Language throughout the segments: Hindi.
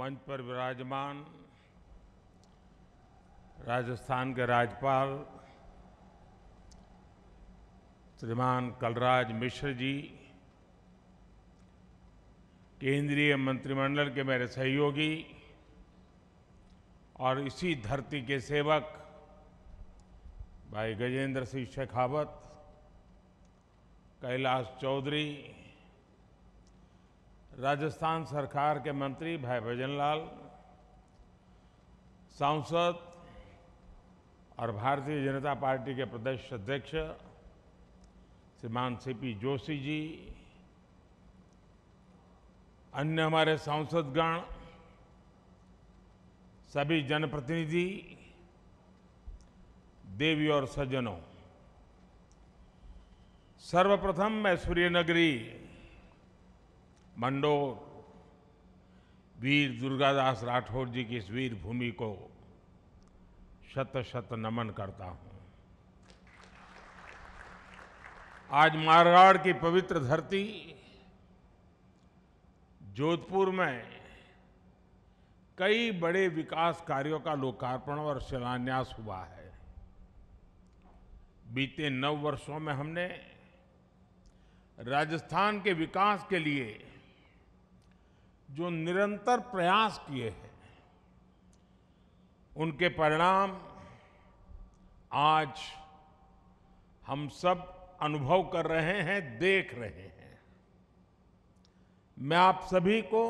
मंच पर विराजमान राजस्थान के राज्यपाल श्रीमान कलराज मिश्र जी केंद्रीय मंत्रिमंडल के मेरे सहयोगी और इसी धरती के सेवक भाई गजेंद्र सिंह शेखावत कैलाश चौधरी राजस्थान सरकार के मंत्री भाई भजन लाल सांसद और भारतीय जनता पार्टी के प्रदेश अध्यक्ष श्रीमान सी पी जोशी जी अन्य हमारे सांसदगण सभी जनप्रतिनिधि देवी और सज्जनों सर्वप्रथम मैं सूर्यनगरी मंडोर वीर दुर्गादास राठौर जी की इस वीर भूमि को शत शत नमन करता हूं आज मारवाड़ की पवित्र धरती जोधपुर में कई बड़े विकास कार्यों का लोकार्पण और शिलान्यास हुआ है बीते नौ वर्षों में हमने राजस्थान के विकास के लिए जो निरंतर प्रयास किए हैं उनके परिणाम आज हम सब अनुभव कर रहे हैं देख रहे हैं मैं आप सभी को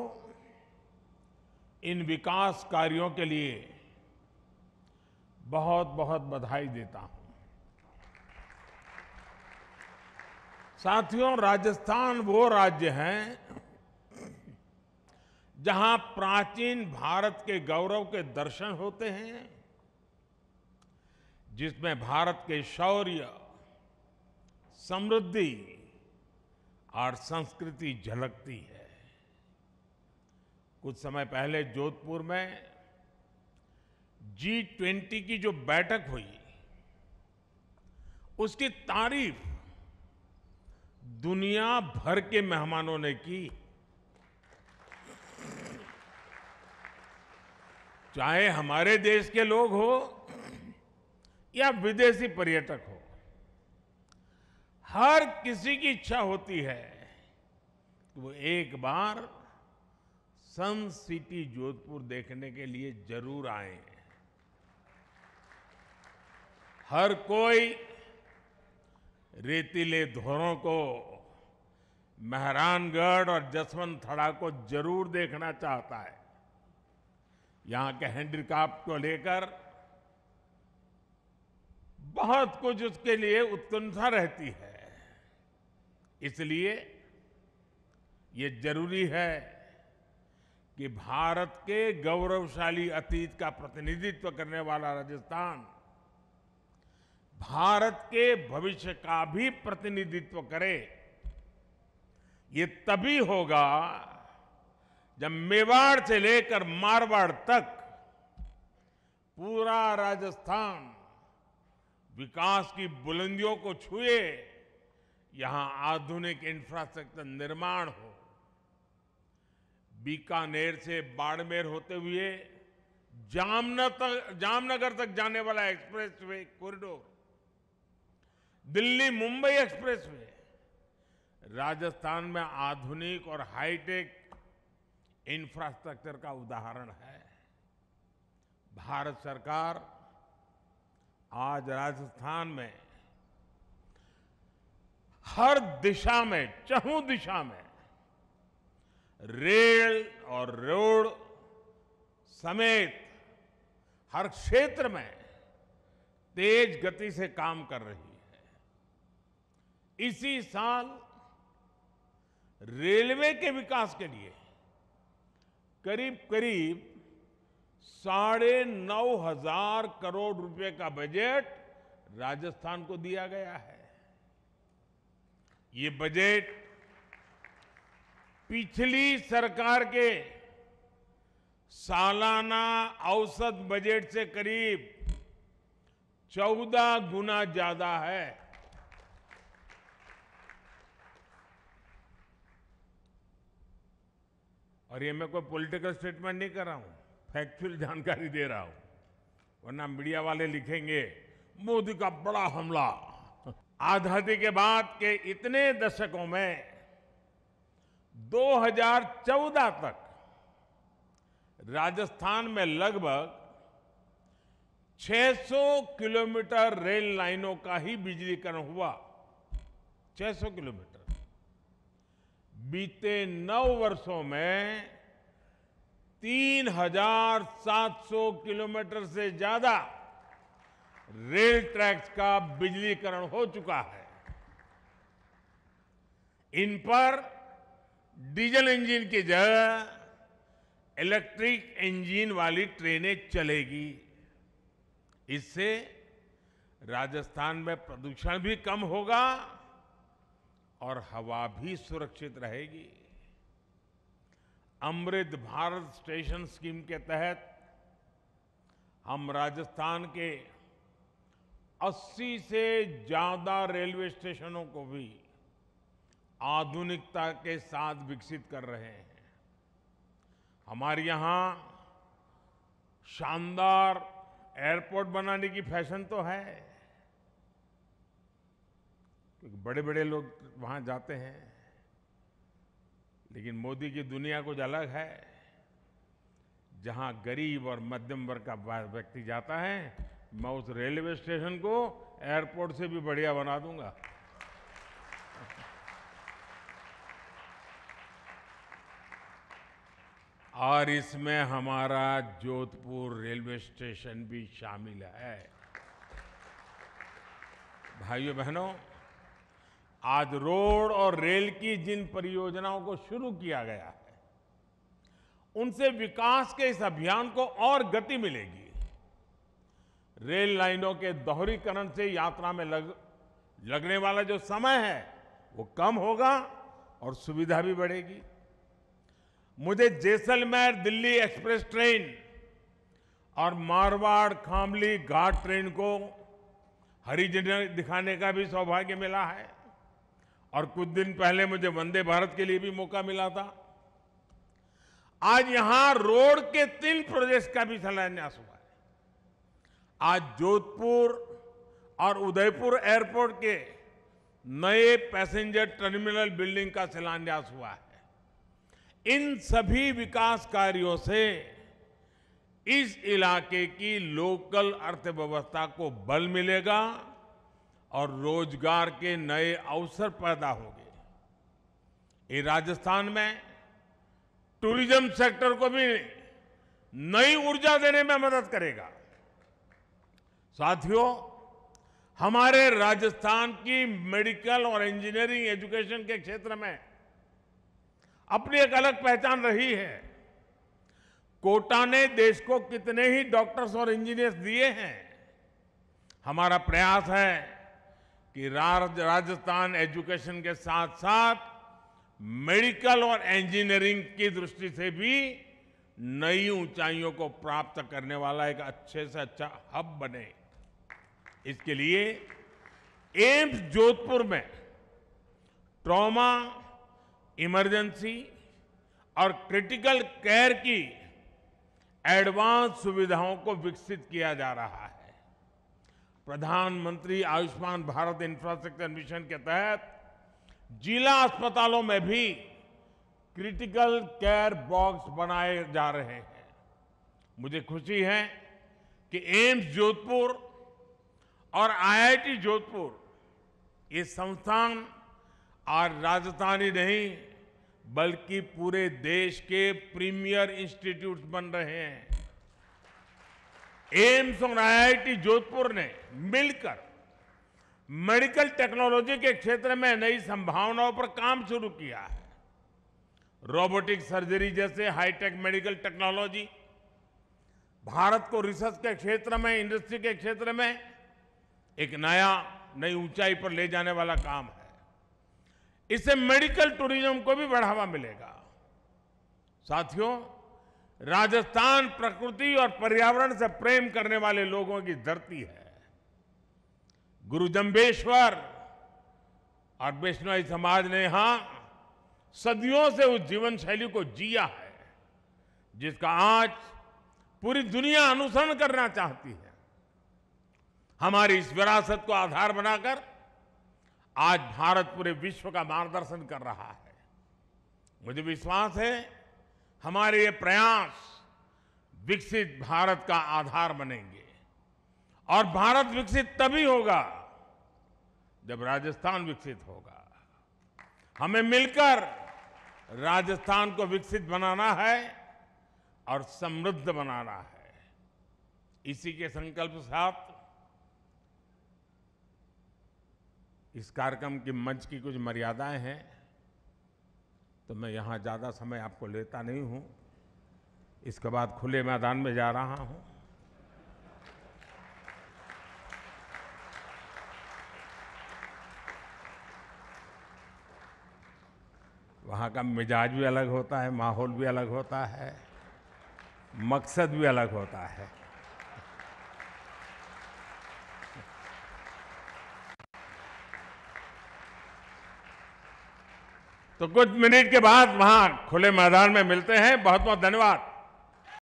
इन विकास कार्यों के लिए बहुत बहुत बधाई देता हूं साथियों राजस्थान वो राज्य है जहां प्राचीन भारत के गौरव के दर्शन होते हैं जिसमें भारत के शौर्य समृद्धि और संस्कृति झलकती है कुछ समय पहले जोधपुर में जी ट्वेंटी की जो बैठक हुई उसकी तारीफ दुनिया भर के मेहमानों ने की चाहे हमारे देश के लोग हो या विदेशी पर्यटक हो हर किसी की इच्छा होती है कि वो एक बार सन सिटी जोधपुर देखने के लिए जरूर आए हर कोई रेतीले धोरों को मेहरानगढ़ और जसवंत थड़ा को जरूर देखना चाहता है यहां के हैंडीक्राफ्ट को लेकर बहुत कुछ उसके लिए उत्कंठा रहती है इसलिए ये जरूरी है कि भारत के गौरवशाली अतीत का प्रतिनिधित्व करने वाला राजस्थान भारत के भविष्य का भी प्रतिनिधित्व करे ये तभी होगा जब मेवाड़ से लेकर मारवाड़ तक पूरा राजस्थान विकास की बुलंदियों को छुए यहां आधुनिक इंफ्रास्ट्रक्चर निर्माण हो बीकानेर से बाड़मेर होते हुए जामनगर तक जामनगर तक जाने वाला expressway corridor Delhi Mumbai expressway Rajasthan में आधुनिक और हाईटेक इंफ्रास्ट्रक्चर का उदाहरण है भारत सरकार आज राजस्थान में हर दिशा में चहू दिशा में रेल और रोड समेत हर क्षेत्र में तेज गति से काम कर रही है इसी साल रेलवे के विकास के लिए करीब करीब साढ़े नौ हजार करोड़ रुपए का बजट राजस्थान को दिया गया है ये बजट पिछली सरकार के सालाना औसत बजट से करीब चौदह गुना ज्यादा है और ये मैं कोई पॉलिटिकल स्टेटमेंट नहीं कर रहा हूं फैक्चुअल जानकारी दे रहा हूं वरना मीडिया वाले लिखेंगे मोदी का बड़ा हमला आज़ादी के बाद के इतने दशकों में 2014 तक राजस्थान में लगभग 600 किलोमीटर रेल लाइनों का ही बिजलीकरण हुआ 600 किलोमीटर बीते नौ वर्षों में 3,700 किलोमीटर से ज्यादा रेल ट्रैक्स का बिजलीकरण हो चुका है इन पर डीजल इंजन की जगह इलेक्ट्रिक इंजन वाली ट्रेनें चलेगी इससे राजस्थान में प्रदूषण भी कम होगा और हवा भी सुरक्षित रहेगी अमृत भारत स्टेशन स्कीम के तहत हम राजस्थान के 80 से ज्यादा रेलवे स्टेशनों को भी आधुनिकता के साथ विकसित कर रहे हैं हमारे यहाँ शानदार एयरपोर्ट बनाने की फैशन तो है क्योंकि बड़े बड़े लोग वहाँ जाते हैं लेकिन मोदी की दुनिया कुछ अलग है जहाँ गरीब और मध्यम वर्ग का व्यक्ति जाता है मैं उस रेलवे स्टेशन को एयरपोर्ट से भी बढ़िया बना दूंगा और इसमें हमारा जोधपुर रेलवे स्टेशन भी शामिल है भाइयों बहनों आज रोड और रेल की जिन परियोजनाओं को शुरू किया गया है उनसे विकास के इस अभियान को और गति मिलेगी रेल लाइनों के दोहरीकरण से यात्रा में लग लगने वाला जो समय है वो कम होगा और सुविधा भी बढ़ेगी मुझे जैसलमेर दिल्ली एक्सप्रेस ट्रेन और मारवाड़ खामली घाट ट्रेन को हरी झंडी दिखाने का भी सौभाग्य मिला है और कुछ दिन पहले मुझे वंदे भारत के लिए भी मौका मिला था आज यहां रोड के तीन प्रोजेक्ट का भी शिलान्यास हुआ है आज जोधपुर और उदयपुर एयरपोर्ट के नए पैसेंजर टर्मिनल बिल्डिंग का शिलान्यास हुआ है इन सभी विकास कार्यों से इस इलाके की लोकल अर्थव्यवस्था को बल मिलेगा और रोजगार के नए अवसर पैदा होंगे ये राजस्थान में टूरिज्म सेक्टर को भी नई ऊर्जा देने में मदद करेगा साथियों हमारे राजस्थान की मेडिकल और इंजीनियरिंग एजुकेशन के क्षेत्र में अपनी एक अलग पहचान रही है कोटा ने देश को कितने ही डॉक्टर्स और इंजीनियर्स दिए हैं हमारा प्रयास है कि राजस्थान एजुकेशन के साथ साथ मेडिकल और इंजीनियरिंग की दृष्टि से भी नई ऊंचाइयों को प्राप्त करने वाला एक अच्छे से अच्छा हब बने इसके लिए एम्स जोधपुर में ट्रॉमा इमरजेंसी और क्रिटिकल केयर की एडवांस सुविधाओं को विकसित किया जा रहा है प्रधानमंत्री आयुष्मान भारत इंफ्रास्ट्रक्चर मिशन के तहत जिला अस्पतालों में भी क्रिटिकल केयर बॉक्स बनाए जा रहे हैं मुझे खुशी है कि एम्स जोधपुर और आईआईटी जोधपुर ये संस्थान आज राजस्थानी नहीं बल्कि पूरे देश के प्रीमियर इंस्टीट्यूट्स बन रहे हैं एम्स और आईआईटी जोधपुर ने मिलकर मेडिकल टेक्नोलॉजी के क्षेत्र में नई संभावनाओं पर काम शुरू किया है रोबोटिक सर्जरी जैसे हाईटेक मेडिकल टेक्नोलॉजी भारत को रिसर्च के क्षेत्र में इंडस्ट्री के क्षेत्र में एक नया नई ऊंचाई पर ले जाने वाला काम है इससे मेडिकल टूरिज्म को भी बढ़ावा मिलेगा साथियों राजस्थान प्रकृति और पर्यावरण से प्रेम करने वाले लोगों की धरती है गुरु जम्बेश्वर और वैष्णवी समाज ने यहां सदियों से उस जीवन शैली को जिया है जिसका आज पूरी दुनिया अनुसरण करना चाहती है हमारी इस विरासत को आधार बनाकर आज भारत पूरे विश्व का मार्गदर्शन कर रहा है मुझे विश्वास है हमारे ये प्रयास विकसित भारत का आधार बनेंगे और भारत विकसित तभी होगा जब राजस्थान विकसित होगा हमें मिलकर राजस्थान को विकसित बनाना है और समृद्ध बनाना है इसी के संकल्प साथ इस कार्यक्रम की मंच की कुछ मर्यादाएं हैं तो मैं यहाँ ज़्यादा समय आपको लेता नहीं हूँ इसके बाद खुले मैदान में जा रहा हूँ वहाँ का मिजाज भी अलग होता है माहौल भी अलग होता है मकसद भी अलग होता है तो कुछ मिनट के बाद वहां खुले मैदान में मिलते हैं बहुत बहुत धन्यवाद